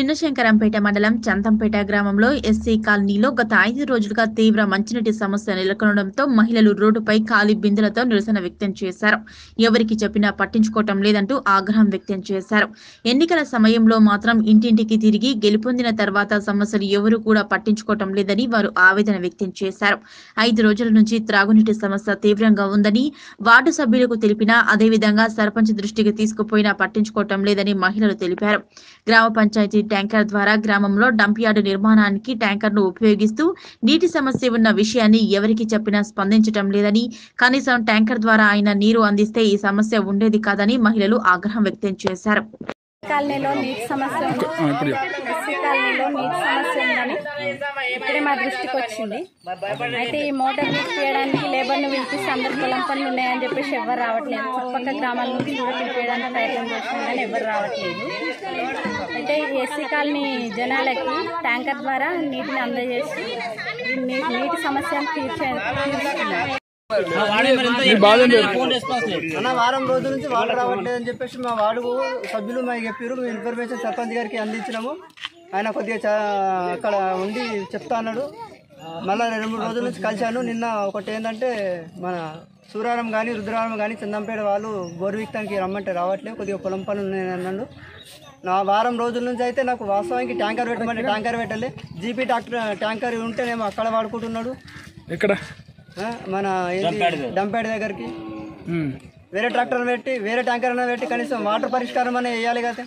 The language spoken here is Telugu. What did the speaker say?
చిన్నశంకరంపేట మండలం చందంపేట గ్రామంలో ఎస్సీ కాలనీలో గత ఐదు రోజులుగా తీవ్ర మంచినీటి సమస్య నెలకొనడంతో మహిళలు రోడ్డుపై ఖాళీ బిందులతో నిరసన వ్యక్తం చేశారు ఎవరికి చెప్పినా పట్టించుకోవటం లేదంటూ ఆగ్రహం వ్యక్తం చేశారు ఎన్నికల సమయంలో మాత్రం ఇంటింటికి తిరిగి గెలుపొందిన తర్వాత సమస్యలు ఎవరు కూడా పట్టించుకోవటం లేదని వారు ఆవేదన వ్యక్తం చేశారు ఐదు రోజుల నుంచి త్రాగునీటి సమస్య తీవ్రంగా ఉందని వార్డు సభ్యులకు తెలిపినా అదేవిధంగా సర్పంచ్ దృష్టికి తీసుకుపోయినా పట్టించుకోవటం లేదని మహిళలు తెలిపారు గ్రామ పంచాయతీ ట్యాంకర్ ద్వారా గ్రామంలో డంప్ యార్డు నిర్మాణానికి ట్యాంకర్ను ఉపయోగిస్తూ నీటి సమస్య ఉన్న విషయాన్ని ఎవరికి చెప్పినా స్పందించటం లేదని కనీసం ట్యాంకర్ ద్వారా ఆయన నీరు అందిస్తే ఈ సమస్య ఉండేది కాదని మహిళలు ఆగ్రహం వ్యక్తం చేశారు కాలనీలో నీటి సమస్య ఉంది ఎస్సీ కాలనీలో నీటి సమస్య ఉందని ఇప్పుడే మా దృష్టికి వచ్చింది అయితే ఈ మోటార్ లేబర్ను పిలిపిస్తే అందరు పొలం పనులు ఉన్నాయని చెప్పేసి ఎవరు రావట్లేదు చుట్టుపక్కల గ్రామాల నుంచి కూడా ప్రయత్నం ఎవరు రావట్లేదు కాలనీ జనాలకి ట్యాంకర్ ద్వారా నీటిని అందజేసి నీటి సమస్య తీర్చే అన్న వారం రోజుల నుంచి వాటర్ రావట్లేదు అని చెప్పేసి మా వాడు సభ్యులు మా చెప్పారు మేము ఇన్ఫర్మేషన్ సర్పంచ్ గారికి అందించినాము ఆయన కొద్దిగా అక్కడ ఉండి చెప్తా అన్నాడు మళ్ళీ రెండు మూడు రోజుల నుంచి కలిశాను నిన్న ఒకటి ఏంటంటే మన సూర్యారం కానీ రుద్రారం కానీ చందంపేట వాళ్ళు గోరువిక్తానికి రమ్మంటే రావట్లేదు కొద్దిగా పొలం పనులు ఉన్నాయని అన్నాడు నా వారం రోజుల నుంచి అయితే నాకు వాస్తవానికి ట్యాంకర్ పెట్టమంటే ట్యాంకర్ పెట్టలే జీపీ డాక్టర్ ట్యాంకర్ ఉంటేనేమో అక్కడ వాడుకుంటున్నాడు ఇక్కడ మన డంపేట దగ్గరికి వేరే ట్రాక్టర్ పెట్టి వేరే ట్యాంకర్ పెట్టి కనీసం వాటర్ పరిష్కారం అనేది వేయాలి కదా